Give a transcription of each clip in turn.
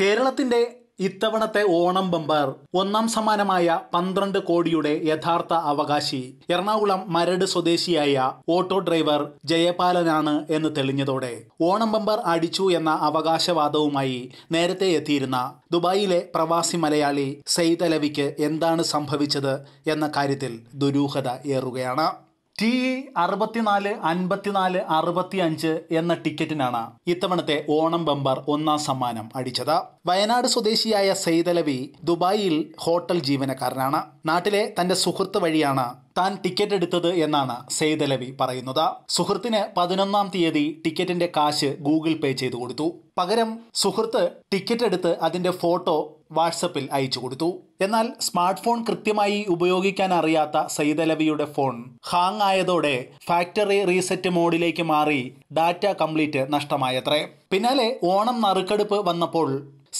കേരളത്തിന്റെ ഇത്തവണത്തെ ഓണം ബമ്പർ ഒന്നാം സമാനമായ പന്ത്രണ്ട് കോടിയുടെ യഥാർത്ഥ അവകാശി എറണാകുളം മരട് സ്വദേശിയായ ഓട്ടോ ഡ്രൈവർ ജയപാലനാണ് എന്ന് തെളിഞ്ഞതോടെ ഓണം ബമ്പർ അടിച്ചു എന്ന അവകാശവാദവുമായി നേരത്തെ എത്തിയിരുന്ന ദുബായിലെ പ്രവാസി മലയാളി സെയ്ദ് അലവിക്ക് എന്താണ് സംഭവിച്ചത് എന്ന കാര്യത്തിൽ ദുരൂഹത ഏറുകയാണ് ടി അറുപത്തിനാല് അൻപത്തിനാല് അഞ്ച് എന്ന ടിക്കറ്റിനാണ് ഇത്തവണത്തെ ഓണം ബമ്പർ ഒന്നാം സമ്മാനം അടിച്ചത് വയനാട് സ്വദേശിയായ സെയ്തലവി ദുബായിൽ ഹോട്ടൽ ജീവനക്കാരനാണ് നാട്ടിലെ തന്റെ സുഹൃത്ത് വഴിയാണ് താൻ ടിക്കറ്റ് എടുത്തത് എന്നാണ് സെയ്തലവി പറയുന്നത് സുഹൃത്തിന് പതിനൊന്നാം തീയതി ടിക്കറ്റിന്റെ കാശ് ഗൂഗിൾ പേ ചെയ്തു കൊടുത്തു പകരം സുഹൃത്ത് ടിക്കറ്റ് എടുത്ത് അതിന്റെ ഫോട്ടോ വാട്സപ്പിൽ അയച്ചു കൊടുത്തു എന്നാൽ സ്മാർട്ട് ഫോൺ കൃത്യമായി ഉപയോഗിക്കാൻ അറിയാത്ത സെയ്ദലവിയുടെ ഫോൺ ഹാങ് ആയതോടെ ഫാക്ടറി റീസെറ്റ് മോഡിലേക്ക് മാറി ഡാറ്റ കംപ്ലീറ്റ് നഷ്ടമായത്രേ പിന്നാലെ ഓണം നറുക്കെടുപ്പ് വന്നപ്പോൾ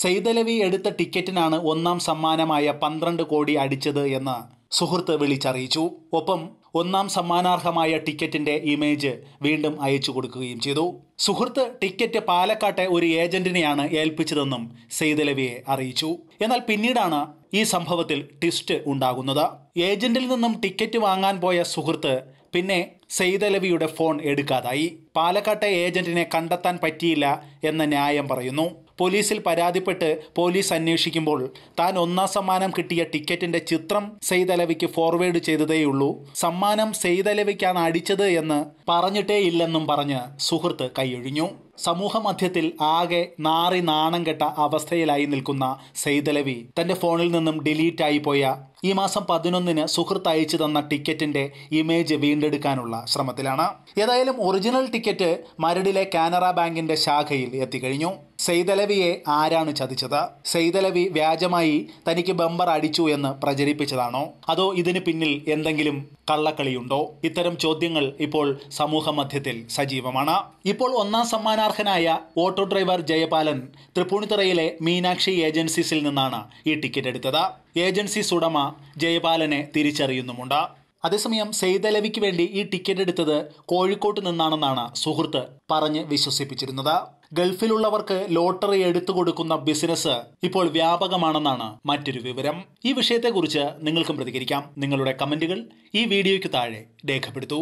സെയ്തലവി എടുത്ത ടിക്കറ്റിനാണ് ഒന്നാം സമ്മാനമായ പന്ത്രണ്ട് കോടി അടിച്ചത് എന്ന് സുഹൃത്ത് വിളിച്ചറിയിച്ചു ഒപ്പം ഒന്നാം സമ്മാനാർഹമായ ടിക്കറ്റിന്റെ ഇമേജ് വീണ്ടും അയച്ചു കൊടുക്കുകയും ചെയ്തു സുഹൃത്ത് ടിക്കറ്റ് പാലക്കാട്ടെ ഒരു ഏജന്റിനെയാണ് ഏൽപ്പിച്ചതെന്നും സെയ്തലവിയെ അറിയിച്ചു എന്നാൽ പിന്നീടാണ് ഈ സംഭവത്തിൽ ട്വിസ്റ്റ് ഉണ്ടാകുന്നത് ഏജന്റിൽ നിന്നും ടിക്കറ്റ് വാങ്ങാൻ പോയ സുഹൃത്ത് പിന്നെ സെയ്തലവിയുടെ ഫോൺ എടുക്കാതായി പാലക്കാട്ടെ ഏജന്റിനെ കണ്ടെത്താൻ പറ്റിയില്ല എന്ന ന്യായം പറയുന്നു പോലീസിൽ പരാതിപ്പെട്ട് പോലീസ് അന്വേഷിക്കുമ്പോൾ താൻ ഒന്നാം സമ്മാനം കിട്ടിയ ടിക്കറ്റിന്റെ ചിത്രം സെയ്തലവിക്ക് ഫോർവേഡ് ചെയ്തതേയുള്ളൂ സമ്മാനം സെയ്തലവിക്കാണ് അടിച്ചത് എന്ന് പറഞ്ഞിട്ടേ ഇല്ലെന്നും പറഞ്ഞ് സുഹൃത്ത് കൈയൊഴിഞ്ഞു സമൂഹമധ്യത്തിൽ ആകെ നാറി നാണം കെട്ട അവസ്ഥയിലായി നിൽക്കുന്ന സെയ്തലവി തന്റെ ഫോണിൽ നിന്നും ഡിലീറ്റ് ആയി പോയ ഈ മാസം പതിനൊന്നിന് സുഹൃത്ത് അയച്ചു തന്ന ടിക്കറ്റിന്റെ ഇമേജ് വീണ്ടെടുക്കാനുള്ള ശ്രമത്തിലാണ് ഏതായാലും ഒറിജിനൽ ടിക്കറ്റ് മരടിലെ കാനറ ബാങ്കിന്റെ ശാഖയിൽ എത്തിക്കഴിഞ്ഞു സെയ്തലവിയെ ആരാണ് ചതിച്ചത് സെയ്തലവി വ്യാജമായി തനിക്ക് ബമ്പർ അടിച്ചു എന്ന് പ്രചരിപ്പിച്ചതാണോ അതോ ഇതിന് പിന്നിൽ എന്തെങ്കിലും കള്ളക്കളിയുണ്ടോ ഇത്തരം ചോദ്യങ്ങൾ ഇപ്പോൾ സമൂഹ മധ്യത്തിൽ സജീവമാണ് ഇപ്പോൾ ഒന്നാം സമ്മാനാർഹനായ ഓട്ടോ ഡ്രൈവർ ജയപാലൻ തൃപ്പൂണിത്തുറയിലെ മീനാക്ഷി ഏജൻസീസിൽ നിന്നാണ് ഈ ടിക്കറ്റ് എടുത്തത് ഏജൻസീസ് ഉടമ ജയപാലനെ തിരിച്ചറിയുന്നുമുണ്ട് അതേസമയം സെയ്തലവിക്ക് വേണ്ടി ഈ ടിക്കറ്റ് എടുത്തത് കോഴിക്കോട്ട് നിന്നാണെന്നാണ് സുഹൃത്ത് പറഞ്ഞ് വിശ്വസിപ്പിച്ചിരുന്നത് ഗൾഫിലുള്ളവർക്ക് ലോട്ടറി എടുത്തു കൊടുക്കുന്ന ബിസിനസ് ഇപ്പോൾ വ്യാപകമാണെന്നാണ് മറ്റൊരു വിവരം ഈ വിഷയത്തെക്കുറിച്ച് നിങ്ങൾക്കും പ്രതികരിക്കാം നിങ്ങളുടെ കമന്റുകൾ ഈ വീഡിയോയ്ക്ക് താഴെ രേഖപ്പെടുത്തൂ